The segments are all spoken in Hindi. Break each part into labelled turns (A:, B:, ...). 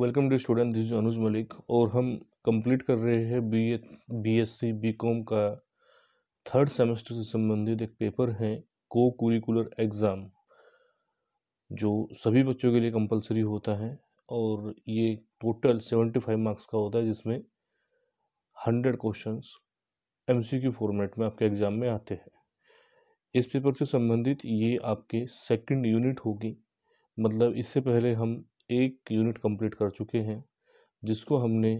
A: welcome to student this Anuj Malik और हम कंप्लीट कर रहे हैं B A B S C B com का थर्ड सेमेस्टर से संबंधित एक पेपर है को कुरिकुलर एग्ज़ाम जो सभी बच्चों के लिए कंपलसरी होता है और ये टोटल सेवेंटी फाइव मार्क्स का होता है जिसमें हंड्रेड क्वेश्चंस एमसीक्यू फॉर्मेट में आपके एग्ज़ाम में आते हैं इस पेपर से संबंधित ये आपके सेकंड यूनिट होगी मतलब इससे पहले हम एक यूनिट कंप्लीट कर चुके हैं जिसको हमने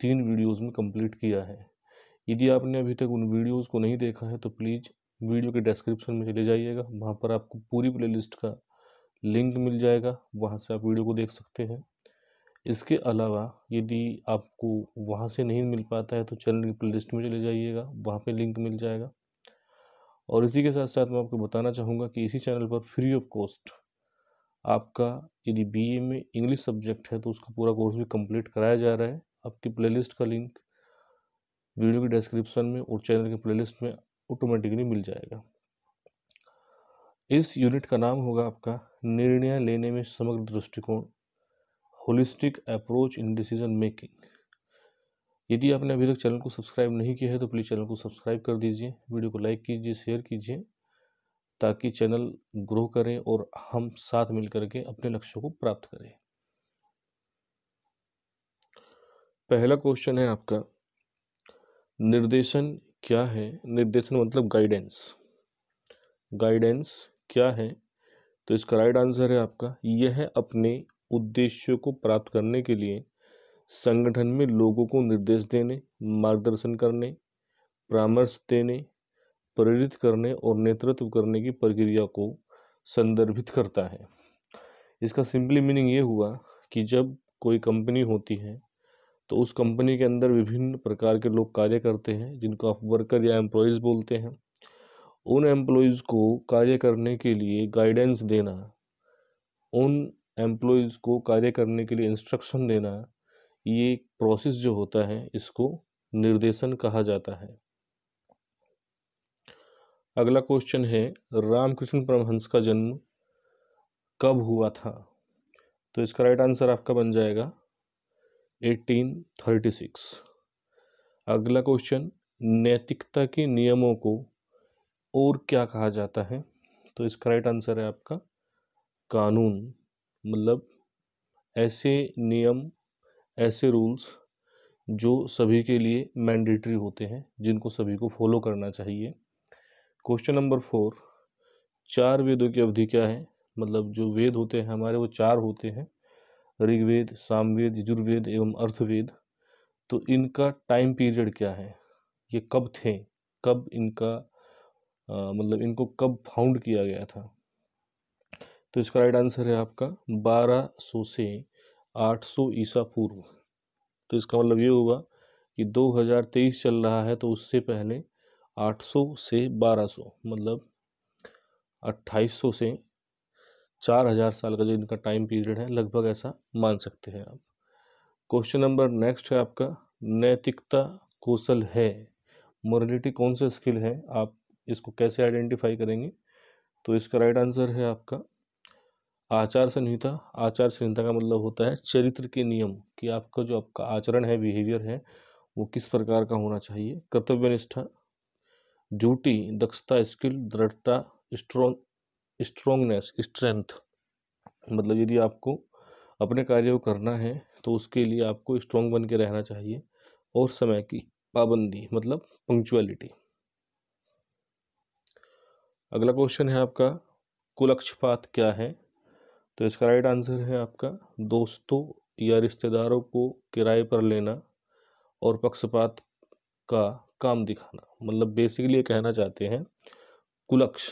A: तीन वीडियोस में कंप्लीट किया है यदि आपने अभी तक उन वीडियोस को नहीं देखा है तो प्लीज़ वीडियो के डिस्क्रिप्शन में चले जाइएगा वहाँ पर आपको पूरी प्लेलिस्ट का लिंक मिल जाएगा वहाँ से आप वीडियो को देख सकते हैं इसके अलावा यदि आपको वहाँ से नहीं मिल पाता है तो चैनल की प्ले में चले जाइएगा वहाँ पर लिंक मिल जाएगा और इसी के साथ साथ मैं आपको बताना चाहूँगा कि इसी चैनल पर फ्री ऑफ कॉस्ट आपका यदि ए में इंग्लिश सब्जेक्ट है तो उसका पूरा कोर्स भी कंप्लीट कराया जा रहा है आपकी प्लेलिस्ट का लिंक वीडियो की डिस्क्रिप्शन में और चैनल के प्लेलिस्ट में ऑटोमेटिकली मिल जाएगा इस यूनिट का नाम होगा आपका निर्णय लेने में समग्र दृष्टिकोण holistic approach in decision making यदि आपने अभी तक चैनल को सब्सक्राइब नहीं किया है तो प्लीज़ चैनल को सब्सक्राइब कर दीजिए वीडियो को लाइक कीजिए शेयर कीजिए ताकि चैनल ग्रो करें और हम साथ मिल करके अपने लक्ष्यों को प्राप्त करें पहला क्वेश्चन है आपका निर्देशन क्या है निर्देशन मतलब गाइडेंस गाइडेंस क्या है तो इसका राइट आंसर है आपका यह है अपने उद्देश्यों को प्राप्त करने के लिए संगठन में लोगों को निर्देश देने मार्गदर्शन करने परामर्श देने प्रेरित करने और नेतृत्व करने की प्रक्रिया को संदर्भित करता है इसका सिंपली मीनिंग ये हुआ कि जब कोई कंपनी होती है तो उस कंपनी के अंदर विभिन्न प्रकार के लोग कार्य करते हैं जिनको आप वर्कर या एम्प्लॉयज़ बोलते हैं उन एम्प्लॉयज़ को कार्य करने के लिए गाइडेंस देना उन एम्प्लॉयज़ को कार्य करने के लिए इंस्ट्रक्शन देना ये प्रोसेस जो होता है इसको निर्देशन कहा जाता है अगला क्वेश्चन है रामकृष्ण परमहंस का जन्म कब हुआ था तो इसका राइट आंसर आपका बन जाएगा 1836 अगला क्वेश्चन नैतिकता के नियमों को और क्या कहा जाता है तो इसका राइट आंसर है आपका कानून मतलब ऐसे नियम ऐसे रूल्स जो सभी के लिए मैंडेटरी होते हैं जिनको सभी को फॉलो करना चाहिए क्वेश्चन नंबर फोर चार वेदों की अवधि क्या है मतलब जो वेद होते हैं हमारे वो चार होते हैं ऋग्वेद सामवेद यजुर्वेद एवं अर्थवेद तो इनका टाइम पीरियड क्या है ये कब थे कब इनका आ, मतलब इनको कब फाउंड किया गया था तो इसका राइट आंसर है आपका 1200 से 800 ईसा पूर्व तो इसका मतलब ये हुआ कि 2023 चल रहा है तो उससे पहले 800 से 1200 मतलब 2800 से 4000 साल का जो इनका टाइम पीरियड है लगभग ऐसा मान सकते हैं आप क्वेश्चन नंबर नेक्स्ट है आपका नैतिकता कौशल है मोरलिटी कौन सा स्किल है आप इसको कैसे आइडेंटिफाई करेंगे तो इसका राइट आंसर है आपका आचार संहिता आचार संहिता का मतलब होता है चरित्र के नियम कि आपका जो आपका आचरण है बिहेवियर है वो किस प्रकार का होना चाहिए कर्तव्य निष्ठा ड्यूटी दक्षता स्किल दृढ़ता स्ट्रोंग स्ट्रोंगनेस स्ट्रेंथ मतलब यदि आपको अपने कार्य को करना है तो उसके लिए आपको स्ट्रोंग बन के रहना चाहिए और समय की पाबंदी मतलब पंक्चुअलिटी अगला क्वेश्चन है आपका कुलक्षपात क्या है तो इसका राइट आंसर है आपका दोस्तों या रिश्तेदारों को किराए पर लेना और पक्षपात का काम दिखाना मतलब बेसिकली ये कहना चाहते हैं कुलक्ष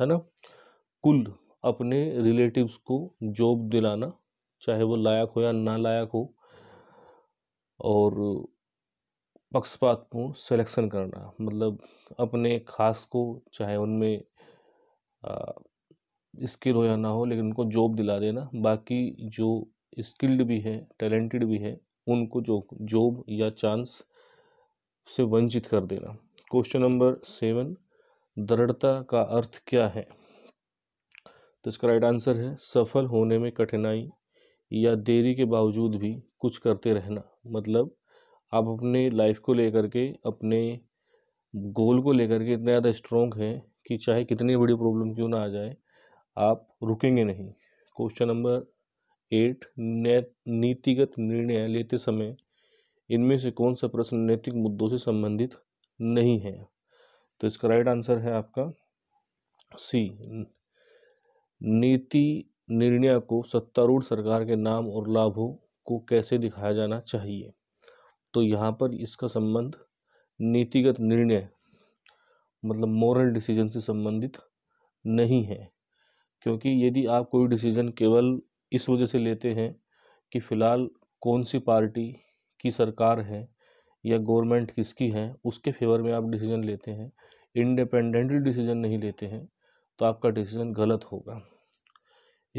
A: है ना कुल अपने रिलेटिव्स को जॉब दिलाना चाहे वो लायक हो या ना लायक हो और पक्षपातपूर्ण सिलेक्शन करना मतलब अपने खास को चाहे उनमें स्किल हो या ना हो लेकिन उनको जॉब दिला देना बाकी जो स्किल्ड भी है टैलेंटेड भी है उनको जो जॉब या चांस से वंचित कर देना क्वेश्चन नंबर सेवन दृढ़ता का अर्थ क्या है तो इसका राइट आंसर है सफल होने में कठिनाई या देरी के बावजूद भी कुछ करते रहना मतलब आप अपने लाइफ को लेकर के अपने गोल को लेकर के इतने ज़्यादा स्ट्रोंग हैं कि चाहे कितनी बड़ी प्रॉब्लम क्यों ना आ जाए आप रुकेंगे नहीं क्वेश्चन नंबर एट नीतिगत निर्णय लेते समय इनमें से कौन सा प्रश्न नैतिक मुद्दों से संबंधित नहीं है तो इसका राइट आंसर है आपका सी नीति निर्णय को सत्तारूढ़ सरकार के नाम और लाभों को कैसे दिखाया जाना चाहिए तो यहाँ पर इसका संबंध नीतिगत निर्णय मतलब मॉरल डिसीजन से संबंधित नहीं है क्योंकि यदि आप कोई डिसीजन केवल इस वजह से लेते हैं कि फ़िलहाल कौन सी पार्टी की सरकार है या गवर्नमेंट किसकी है उसके फेवर में आप डिसीजन लेते हैं इंडिपेंडेंटली डिसीजन नहीं लेते हैं तो आपका डिसीजन गलत होगा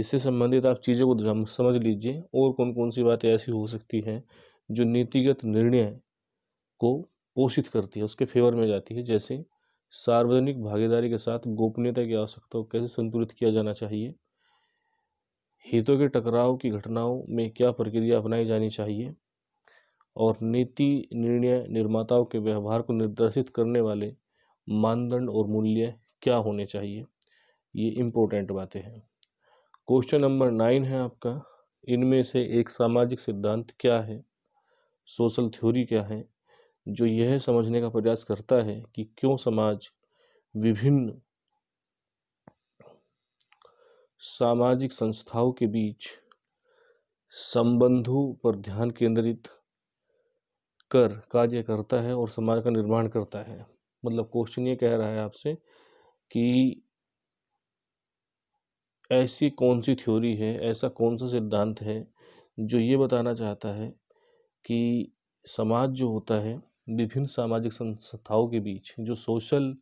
A: इससे संबंधित आप चीज़ों को समझ लीजिए और कौन कौन सी बातें ऐसी हो सकती हैं जो नीतिगत निर्णय को पोषित करती है उसके फेवर में जाती है जैसे सार्वजनिक भागीदारी के साथ गोपनीयता की आवश्यकता को कैसे संतुलित किया जाना चाहिए हितों के टकराव की घटनाओं में क्या प्रक्रिया अपनाई जानी चाहिए और नीति निर्णय निर्माताओं के व्यवहार को निर्देशित करने वाले मानदंड और मूल्य क्या होने चाहिए ये इम्पोर्टेंट बातें हैं क्वेश्चन नंबर नाइन है आपका इनमें से एक सामाजिक सिद्धांत क्या है सोशल थ्योरी क्या है जो यह समझने का प्रयास करता है कि क्यों समाज विभिन्न सामाजिक संस्थाओं के बीच संबंधों पर ध्यान केंद्रित कर कार्य करता है और समाज का निर्माण करता है मतलब क्वेश्चन ये कह रहा है आपसे कि ऐसी कौन सी थ्योरी है ऐसा कौन सा सिद्धांत है जो ये बताना चाहता है कि समाज जो होता है विभिन्न सामाजिक संस्थाओं के बीच जो सोशल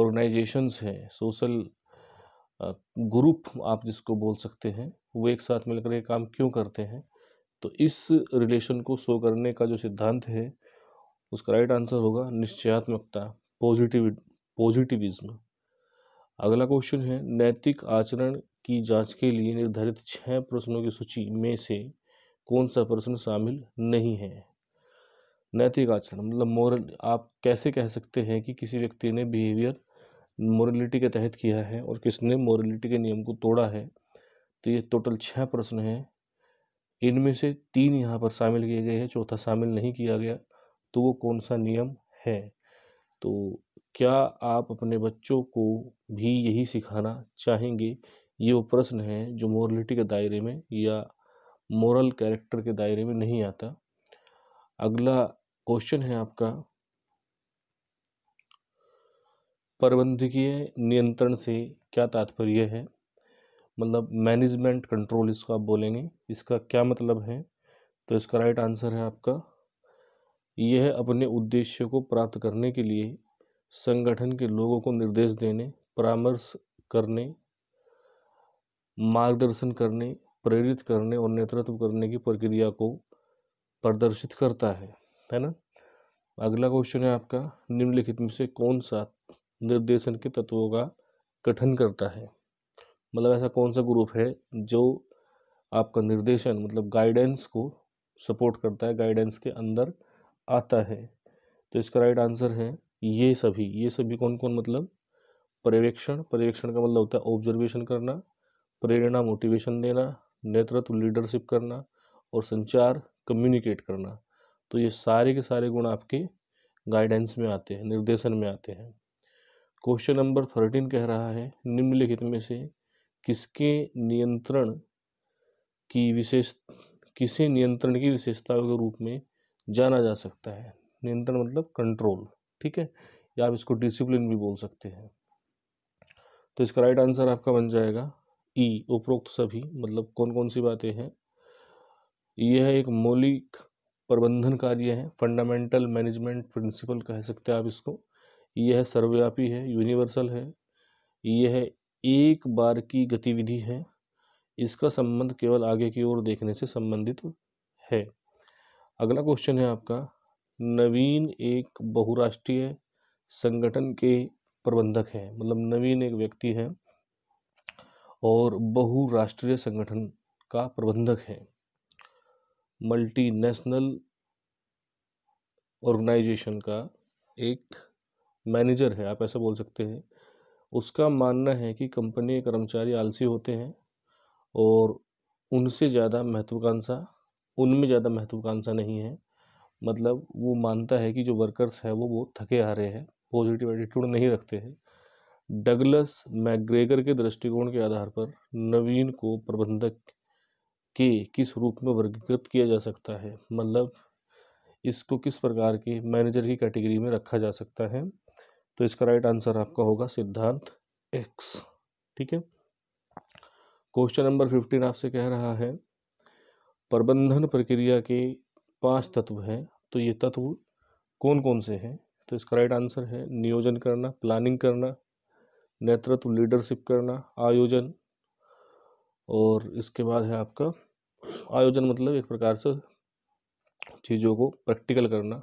A: ऑर्गेनाइजेशंस हैं सोशल ग्रुप आप जिसको बोल सकते हैं वो एक साथ मिलकर ये काम क्यों करते हैं तो इस रिलेशन को शो करने का जो सिद्धांत है उसका राइट आंसर होगा निश्चयात्मकता पॉजिटिव पॉजिटिविज्म अगला क्वेश्चन है नैतिक आचरण की जांच के लिए निर्धारित छः प्रश्नों की सूची में से कौन सा प्रश्न शामिल नहीं है नैतिक आचरण मतलब मॉरल आप कैसे कह सकते हैं कि किसी व्यक्ति ने बिहेवियर मॉरलिटी के तहत किया है और किसने मॉरलिटी के नियम को तोड़ा है तो ये टोटल छः प्रश्न हैं इनमें से तीन यहाँ पर शामिल किए गए हैं चौथा शामिल नहीं किया गया तो वो कौन सा नियम है तो क्या आप अपने बच्चों को भी यही सिखाना चाहेंगे ये वो प्रश्न है जो मोरलिटी के दायरे में या मोरल कैरेक्टर के दायरे में नहीं आता अगला क्वेश्चन है आपका प्रबंधकीय नियंत्रण से क्या तात्पर्य है मतलब मैनेजमेंट कंट्रोल इसको आप बोलेंगे इसका क्या मतलब है तो इसका राइट आंसर है आपका यह अपने उद्देश्य को प्राप्त करने के लिए संगठन के लोगों को निर्देश देने परामर्श करने मार्गदर्शन करने प्रेरित करने और नेतृत्व करने की प्रक्रिया को प्रदर्शित करता है है ना अगला क्वेश्चन है आपका निम्नलिखित में से कौन सा निर्देशन के तत्वों का गठन करता है मतलब ऐसा कौन सा ग्रुप है जो आपका निर्देशन मतलब गाइडेंस को सपोर्ट करता है गाइडेंस के अंदर आता है तो इसका राइट आंसर है ये सभी ये सभी कौन कौन मतलब पर्यवेक्षण पर्यवेक्षण का मतलब होता है ऑब्जर्वेशन करना प्रेरणा मोटिवेशन देना नेतृत्व लीडरशिप करना और संचार कम्युनिकेट करना तो ये सारे के सारे गुण आपके गाइडेंस में आते हैं निर्देशन में आते हैं क्वेश्चन नंबर थर्टीन कह रहा है निम्नलिखित में से किसके नियंत्रण की विशेष किसे नियंत्रण की विशेषता के रूप में जाना जा सकता है नियंत्रण मतलब कंट्रोल ठीक है या आप इसको डिसिप्लिन भी बोल सकते हैं तो इसका राइट आंसर आपका बन जाएगा ई e, उपरोक्त सभी मतलब कौन कौन सी बातें हैं यह एक मौलिक प्रबंधन कार्य है फंडामेंटल मैनेजमेंट प्रिंसिपल कह सकते हैं आप इसको यह सर्वव्यापी है यूनिवर्सल है यह एक बार की गतिविधि है इसका संबंध केवल आगे की ओर देखने से संबंधित है अगला क्वेश्चन है आपका नवीन एक बहुराष्ट्रीय संगठन के प्रबंधक है मतलब नवीन एक व्यक्ति है और बहुराष्ट्रीय संगठन का प्रबंधक है मल्टीनेशनल ऑर्गेनाइजेशन का एक मैनेजर है आप ऐसा बोल सकते हैं उसका मानना है कि कंपनी के कर्मचारी आलसी होते हैं और उनसे ज़्यादा महत्वाकांक्षा उनमें ज़्यादा महत्वाकांक्षा नहीं है मतलब वो मानता है कि जो वर्कर्स हैं वो बहुत थके आ रहे हैं पॉजिटिव एटीट्यूड नहीं रखते हैं डगलस मैग्रेगर के दृष्टिकोण के आधार पर नवीन को प्रबंधक के किस रूप में वर्गीकृत किया जा सकता है मतलब इसको किस प्रकार के मैनेजर की कैटेगरी में रखा जा सकता है तो इसका राइट आंसर आपका होगा सिद्धांत एक्स ठीक है क्वेश्चन नंबर फिफ्टीन आपसे कह रहा है प्रबंधन प्रक्रिया के पांच तत्व हैं तो ये तत्व कौन कौन से हैं तो इसका राइट आंसर है नियोजन करना प्लानिंग करना नेतृत्व लीडरशिप करना आयोजन और इसके बाद है आपका आयोजन मतलब एक प्रकार से चीज़ों को प्रैक्टिकल करना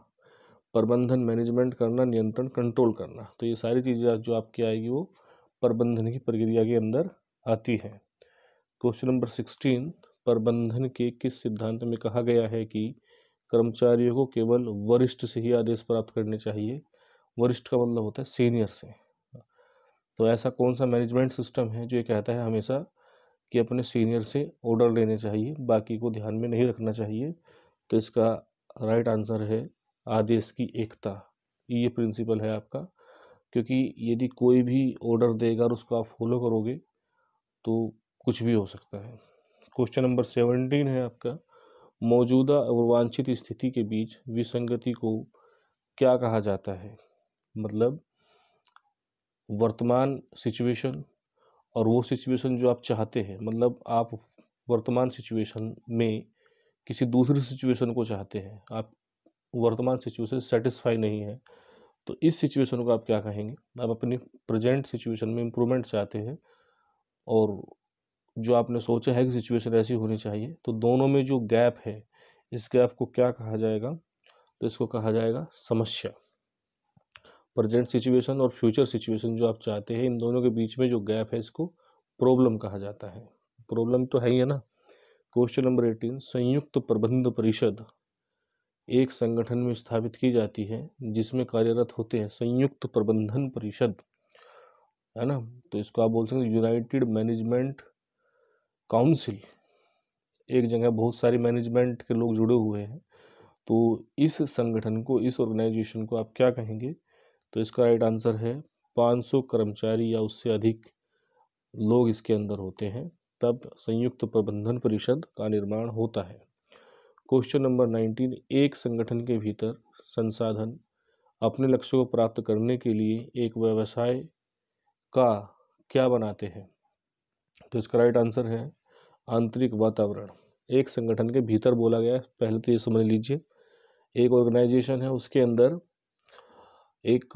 A: प्रबंधन मैनेजमेंट करना नियंत्रण कंट्रोल करना तो ये सारी चीज़ें जो आपकी आएगी वो प्रबंधन की प्रक्रिया के अंदर आती है क्वेश्चन नंबर सिक्सटीन प्रबंधन के किस सिद्धांत में कहा गया है कि कर्मचारियों को केवल वरिष्ठ से ही आदेश प्राप्त करने चाहिए वरिष्ठ का मतलब होता है सीनियर से तो ऐसा कौन सा मैनेजमेंट सिस्टम है जो ये कहता है हमेशा कि अपने सीनियर से ऑर्डर लेने चाहिए बाकी को ध्यान में नहीं रखना चाहिए तो इसका राइट आंसर है आदेश की एकता ये प्रिंसिपल है आपका क्योंकि यदि कोई भी ऑर्डर देगा और उसको आप फॉलो करोगे तो कुछ भी हो सकता है क्वेश्चन नंबर सेवनटीन है आपका मौजूदा और वांछित स्थिति के बीच विसंगति को क्या कहा जाता है मतलब वर्तमान सिचुएशन और वो सिचुएशन जो आप चाहते हैं मतलब आप वर्तमान सिचुएशन में किसी दूसरी सिचुएशन को चाहते हैं आप वर्तमान सिचुएशन सेटिस्फाई नहीं है तो इस सिचुएशन को आप क्या कहेंगे आप अपनी प्रेजेंट सिचुएशन में इम्प्रूवमेंट चाहते हैं और जो आपने सोचा है कि सिचुएशन ऐसी होनी चाहिए तो दोनों में जो गैप है इस गैप को क्या कहा जाएगा तो इसको कहा जाएगा समस्या प्रजेंट सिचुएशन और फ्यूचर सिचुएशन जो आप चाहते हैं इन दोनों के बीच में जो गैप है इसको प्रॉब्लम कहा जाता है प्रॉब्लम तो है ही है ना क्वेश्चन नंबर एटीन संयुक्त प्रबंध परिषद एक संगठन में स्थापित की जाती है जिसमें कार्यरत होते हैं संयुक्त प्रबंधन परिषद है ना तो इसको आप बोल सकते यूनाइटेड मैनेजमेंट काउंसिल एक जगह बहुत सारे मैनेजमेंट के लोग जुड़े हुए हैं तो इस संगठन को इस ऑर्गेनाइजेशन को आप क्या कहेंगे तो इसका राइट आंसर है 500 कर्मचारी या उससे अधिक लोग इसके अंदर होते हैं तब संयुक्त प्रबंधन परिषद का निर्माण होता है क्वेश्चन नंबर नाइनटीन एक संगठन के भीतर संसाधन अपने लक्ष्य को प्राप्त करने के लिए एक व्यवसाय का क्या बनाते हैं तो इसका राइट आंसर है आंतरिक वातावरण एक संगठन के भीतर बोला गया है पहले तो ये समझ लीजिए एक ऑर्गेनाइजेशन है उसके अंदर एक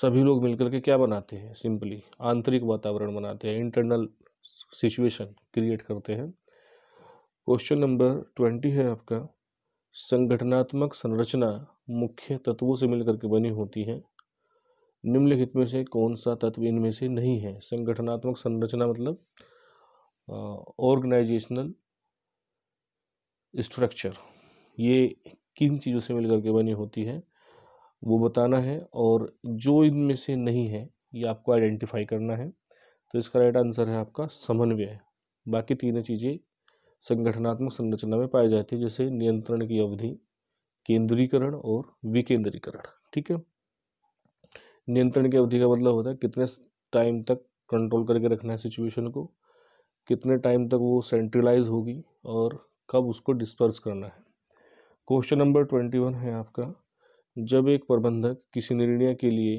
A: सभी लोग मिलकर के क्या बनाते हैं सिंपली आंतरिक वातावरण बनाते हैं इंटरनल सिचुएशन क्रिएट करते हैं क्वेश्चन नंबर ट्वेंटी है आपका संगठनात्मक संरचना मुख्य तत्वों से मिलकर के बनी होती है निम्नलिखित में से कौन सा तत्व इनमें से नहीं है संगठनात्मक संरचना मतलब ऑर्गेनाइजेशनल स्ट्रक्चर ये किन चीज़ों से मिलकर के बनी होती है वो बताना है और जो इनमें से नहीं है ये आपको आइडेंटिफाई करना है तो इसका राइट आंसर है आपका समन्वय बाकी तीनों चीज़ें संगठनात्मक संरचना में पाई जाती है जैसे नियंत्रण की अवधि केंद्रीकरण और विकेंद्रीकरण ठीक है नियंत्रण की अवधि का मतलब होता है कितने टाइम तक कंट्रोल करके रखना है सिचुएशन को कितने टाइम तक वो सेंट्रलाइज होगी और कब उसको डिस्पर्स करना है क्वेश्चन नंबर ट्वेंटी वन है आपका जब एक प्रबंधक किसी निर्णय के लिए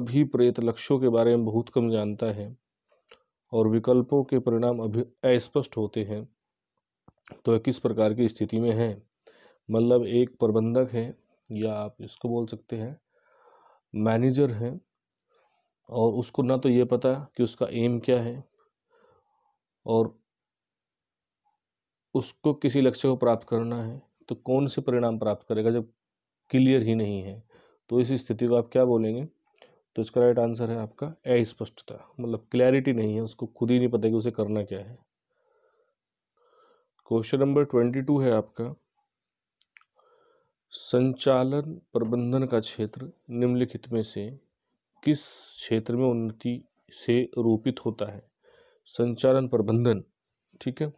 A: अभिप्रेत लक्ष्यों के बारे में बहुत कम जानता है और विकल्पों के परिणाम अभी अस्पष्ट होते हैं तो किस प्रकार की स्थिति में है मतलब एक प्रबंधक है या आप इसको बोल सकते हैं मैनेजर है और उसको ना तो ये पता कि उसका एम क्या है और उसको किसी लक्ष्य को प्राप्त करना है तो कौन से परिणाम प्राप्त करेगा जब क्लियर ही नहीं है तो इस स्थिति को आप क्या बोलेंगे तो इसका राइट आंसर है आपका अस्पष्टता मतलब क्लैरिटी नहीं है उसको खुद ही नहीं पता कि उसे करना क्या है क्वेश्चन नंबर ट्वेंटी टू है आपका संचालन प्रबंधन का क्षेत्र निम्नलिखित में से किस क्षेत्र में उन्नति से रूपित होता है संचालन प्रबंधन ठीक है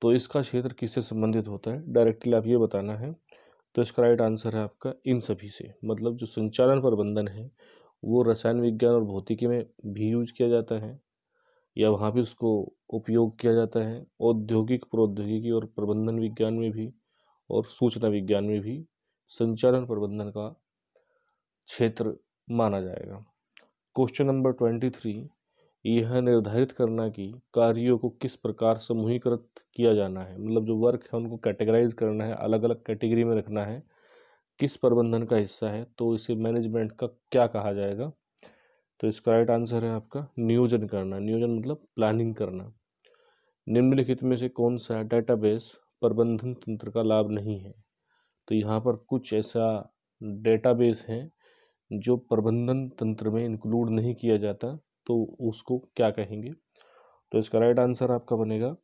A: तो इसका क्षेत्र किससे संबंधित होता है डायरेक्टली आप ये बताना है तो इसका राइट आंसर है आपका इन सभी से मतलब जो संचालन प्रबंधन है वो रसायन विज्ञान और भौतिकी में भी यूज किया जाता है या वहाँ भी उसको उपयोग किया जाता है औद्योगिक प्रौद्योगिकी और प्रबंधन विज्ञान में भी और सूचना विज्ञान में भी संचालन प्रबंधन का क्षेत्र माना जाएगा क्वेश्चन नंबर ट्वेंटी थ्री यह निर्धारित करना कि कार्यों को किस प्रकार समूहीकृत किया जाना है मतलब जो वर्क है उनको कैटेगराइज करना है अलग अलग कैटेगरी में रखना है किस प्रबंधन का हिस्सा है तो इसे मैनेजमेंट का क्या कहा जाएगा तो इसका राइट आंसर है आपका नियोजन करना नियोजन मतलब प्लानिंग करना निम्नलिखित में से कौन सा डेटाबेस प्रबंधन तंत्र का लाभ नहीं है तो यहाँ पर कुछ ऐसा डेटाबेस है जो प्रबंधन तंत्र में इंक्लूड नहीं किया जाता तो उसको क्या कहेंगे तो इसका राइट आंसर आपका बनेगा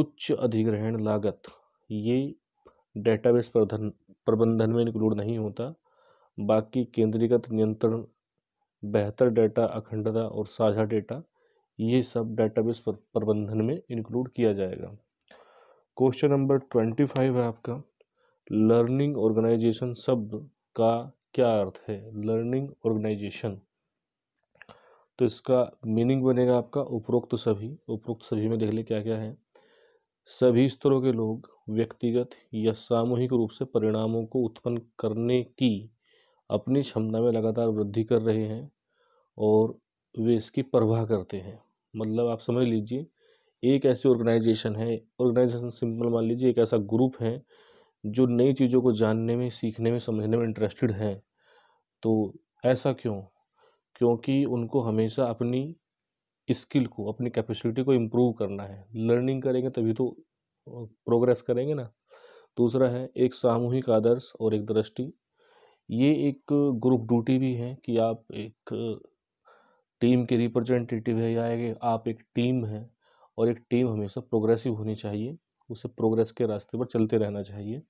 A: उच्च अधिग्रहण लागत ये डेटाबेस प्रबंधन में इंक्लूड नहीं होता बाकी केंद्रीकृत नियंत्रण बेहतर डेटा अखंडता और साझा डेटा ये सब डेटाबेस प्रबंधन में इंक्लूड किया जाएगा क्वेश्चन नंबर ट्वेंटी फाइव है आपका लर्निंग ऑर्गेनाइजेशन शब्द का क्या अर्थ है लर्निंग ऑर्गेनाइजेशन तो इसका मीनिंग बनेगा आपका उपरोक्त सभी उपरोक्त सभी में देख लें क्या क्या है सभी स्तरों के लोग व्यक्तिगत या सामूहिक रूप से परिणामों को उत्पन्न करने की अपनी क्षमता में लगातार वृद्धि कर रहे हैं और वे इसकी परवाह करते हैं मतलब आप समझ लीजिए एक ऐसी ऑर्गेनाइजेशन है ऑर्गेनाइजेशन सिंपल मान लीजिए एक ऐसा ग्रुप है जो नई चीज़ों को जानने में सीखने में समझने में इंटरेस्टेड है तो ऐसा क्यों क्योंकि उनको हमेशा अपनी स्किल को अपनी कैपेसिटी को इम्प्रूव करना है लर्निंग करेंगे तभी तो प्रोग्रेस करेंगे ना दूसरा है एक सामूहिक आदर्श और एक दृष्टि ये एक ग्रुप ड्यूटी भी है कि आप एक टीम के रिप्रेजेंटेटिव है या एक आप एक टीम है और एक टीम हमेशा प्रोग्रेसिव होनी चाहिए उसे प्रोग्रेस के रास्ते पर चलते रहना चाहिए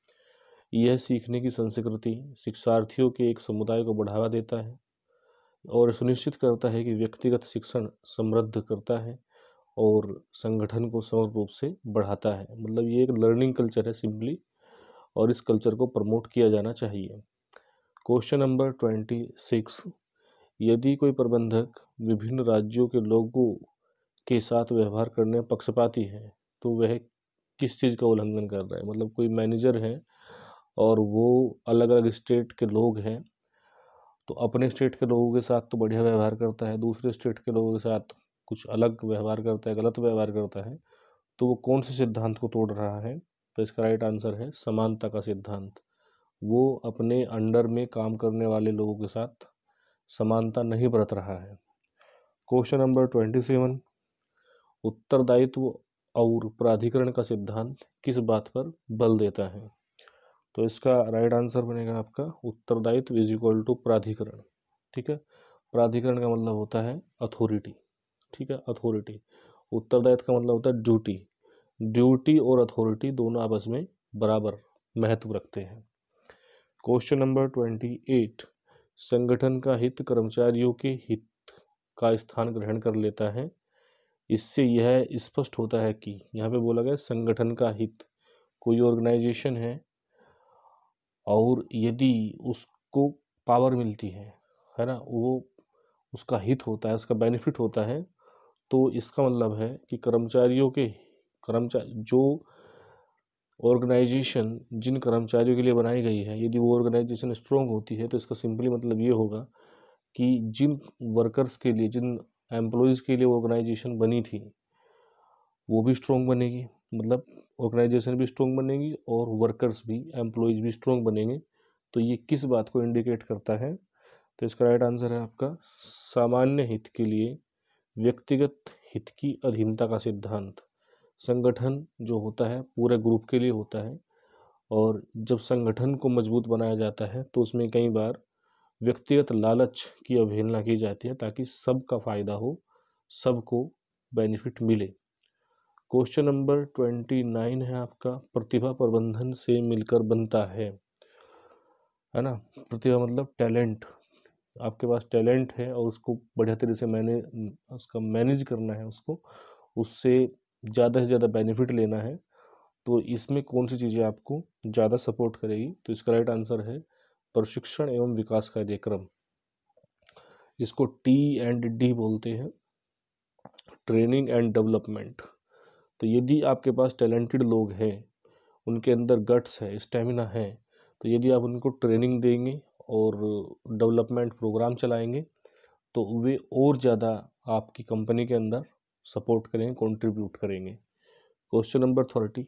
A: यह सीखने की संस्कृति शिक्षार्थियों के एक समुदाय को बढ़ावा देता है और सुनिश्चित करता है कि व्यक्तिगत शिक्षण समृद्ध करता है और संगठन को समग्र रूप से बढ़ाता है मतलब ये एक लर्निंग कल्चर है सिंपली और इस कल्चर को प्रमोट किया जाना चाहिए क्वेश्चन नंबर ट्वेंटी सिक्स यदि कोई प्रबंधक विभिन्न राज्यों के लोगों के साथ व्यवहार करने में पक्षपाती है तो वह किस चीज़ का उल्लंघन कर रहा है मतलब कोई मैनेजर है और वो अलग अलग स्टेट के लोग हैं तो अपने स्टेट के लोगों के साथ तो बढ़िया व्यवहार करता है दूसरे स्टेट के लोगों के साथ कुछ अलग व्यवहार करता है गलत व्यवहार करता है तो वो कौन से सिद्धांत को तोड़ रहा है तो इसका राइट आंसर है समानता का सिद्धांत वो अपने अंडर में काम करने वाले लोगों के साथ समानता नहीं बरत रहा है क्वेश्चन नंबर ट्वेंटी सेवन उत्तरदायित्व और प्राधिकरण का सिद्धांत किस बात पर बल देता है तो इसका राइट आंसर बनेगा आपका उत्तरदायित्व इज इक्वल टू प्राधिकरण ठीक है प्राधिकरण का मतलब होता है अथॉरिटी ठीक है अथॉरिटी उत्तरदायित्व का मतलब होता है ड्यूटी ड्यूटी और अथॉरिटी दोनों आपस में बराबर महत्व रखते हैं क्वेश्चन नंबर ट्वेंटी एट संगठन का हित कर्मचारियों के हित का स्थान ग्रहण कर लेता है इससे यह स्पष्ट होता है कि यहाँ पे बोला गया संगठन का हित कोई ऑर्गेनाइजेशन है और यदि उसको पावर मिलती है है ना वो उसका हित होता है उसका बेनिफिट होता है तो इसका मतलब है कि कर्मचारियों के कर्मचारी जो ऑर्गेनाइजेशन जिन कर्मचारियों के लिए बनाई गई है यदि वो ऑर्गेनाइजेशन स्ट्रॉन्ग होती है तो इसका सिंपली मतलब ये होगा कि जिन वर्कर्स के लिए जिन एम्प्लॉयज़ के लिए ऑर्गेनाइजेशन बनी थी वो भी स्ट्रॉन्ग बनेगी मतलब ऑर्गेनाइजेशन भी स्ट्रॉन्ग बनेगी और वर्कर्स भी एम्प्लॉयज़ भी स्ट्रॉन्ग बनेंगे तो ये किस बात को इंडिकेट करता है तो इसका राइट आंसर है आपका सामान्य हित के लिए व्यक्तिगत हित की अधीनता का सिद्धांत संगठन जो होता है पूरे ग्रुप के लिए होता है और जब संगठन को मजबूत बनाया जाता है तो उसमें कई बार व्यक्तिगत लालच की अवहेलना की जाती है ताकि सबका फ़ायदा हो सबको बेनिफिट मिले क्वेश्चन नंबर ट्वेंटी नाइन है आपका प्रतिभा प्रबंधन से मिलकर बनता है है ना प्रतिभा मतलब टैलेंट आपके पास टैलेंट है और उसको बढ़िया तरीके से मैंने उसका मैनेज करना है उसको उससे ज़्यादा से ज़्यादा बेनिफिट लेना है तो इसमें कौन सी चीज़ें आपको ज़्यादा सपोर्ट करेगी तो इसका राइट आंसर है प्रशिक्षण एवं विकास कार्यक्रम इसको टी एंड डी बोलते हैं ट्रेनिंग एंड डेवलपमेंट तो यदि आपके पास टैलेंटेड लोग हैं उनके अंदर गट्स है स्टेमिना है तो यदि आप उनको ट्रेनिंग देंगे और डेवलपमेंट प्रोग्राम चलाएंगे तो वे और ज़्यादा आपकी कंपनी के अंदर सपोर्ट करेंगे कंट्रीब्यूट करेंगे क्वेश्चन नंबर थर्टी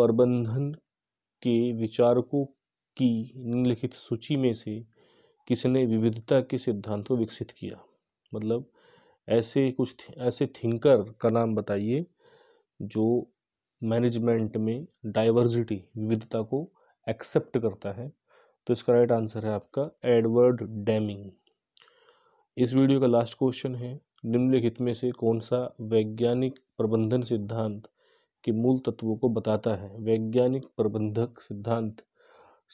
A: प्रबंधन के विचारकों की निम्नलिखित सूची में से किसने विविधता के सिद्धांत को विकसित किया मतलब ऐसे कुछ ऐसे थिंकर का नाम बताइए जो मैनेजमेंट में डाइवर्सिटी विविधता को एक्सेप्ट करता है तो इसका राइट आंसर है आपका एडवर्ड डैमिंग इस वीडियो का लास्ट क्वेश्चन है निम्नलिखित में से कौन सा वैज्ञानिक प्रबंधन सिद्धांत के मूल तत्वों को बताता है वैज्ञानिक प्रबंधक सिद्धांत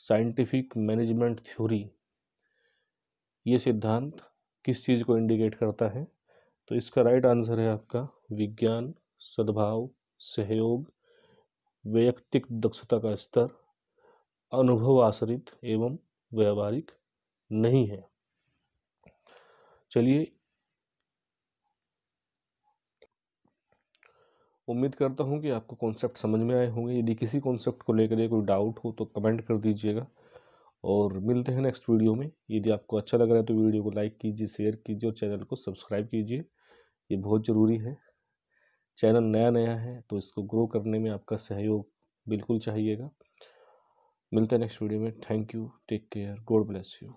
A: साइंटिफिक मैनेजमेंट थ्योरी ये सिद्धांत किस चीज़ को इंडिकेट करता है तो इसका राइट आंसर है आपका विज्ञान सद्भाव सहयोग वैयक्तिक दक्षता का स्तर अनुभव आश्रित एवं व्यावहारिक नहीं है चलिए उम्मीद करता हूँ कि आपको कॉन्सेप्ट समझ में आए होंगे यदि किसी कॉन्सेप्ट को लेकर कोई डाउट हो तो कमेंट कर दीजिएगा और मिलते हैं नेक्स्ट वीडियो में यदि आपको अच्छा लग रहा है तो वीडियो को लाइक कीजिए शेयर कीजिए और चैनल को सब्सक्राइब कीजिए ये बहुत ज़रूरी है चैनल नया नया है तो इसको ग्रो करने में आपका सहयोग बिल्कुल चाहिएगा मिलते हैं नेक्स्ट वीडियो में thank you take care God bless you